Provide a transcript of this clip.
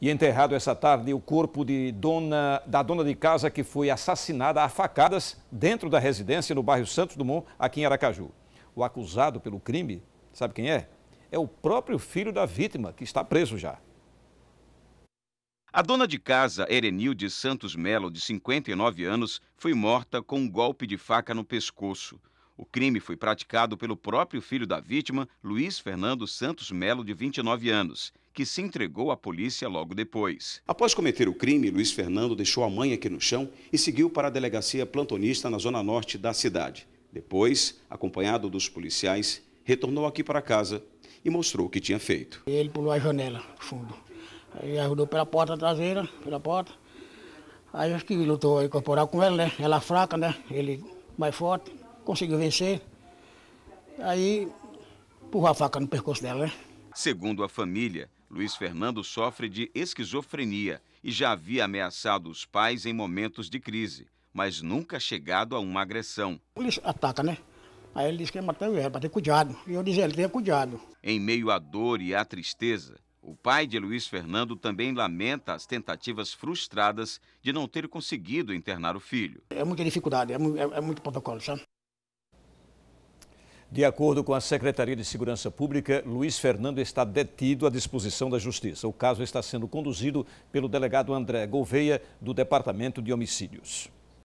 E enterrado essa tarde o corpo dona, da dona de casa que foi assassinada a facadas dentro da residência no bairro Santos Dumont, aqui em Aracaju. O acusado pelo crime, sabe quem é? É o próprio filho da vítima, que está preso já. A dona de casa, Erenilde Santos Melo, de 59 anos, foi morta com um golpe de faca no pescoço. O crime foi praticado pelo próprio filho da vítima, Luiz Fernando Santos Melo, de 29 anos, que se entregou à polícia logo depois. Após cometer o crime, Luiz Fernando deixou a mãe aqui no chão e seguiu para a delegacia plantonista na zona norte da cidade. Depois, acompanhado dos policiais, retornou aqui para casa e mostrou o que tinha feito. Ele pulou a janela, fundo. Aí ajudou pela porta traseira, pela porta. Aí acho que lutou aí corporal com ela, né? Ela é fraca, né? Ele mais forte conseguiu vencer. Aí empurrou a faca no pescoço dela, né? Segundo a família, Luiz Fernando sofre de esquizofrenia e já havia ameaçado os pais em momentos de crise, mas nunca chegado a uma agressão. Ele ataca, né? Aí ele diz que ia é matar eu, era é para ter cuidado. E eu dizia, ele tenha cuidado. Em meio à dor e à tristeza, o pai de Luiz Fernando também lamenta as tentativas frustradas de não ter conseguido internar o filho. É muita dificuldade, é, muito, é, é muito protocolo, sabe? De acordo com a Secretaria de Segurança Pública, Luiz Fernando está detido à disposição da Justiça. O caso está sendo conduzido pelo delegado André Gouveia, do Departamento de Homicídios.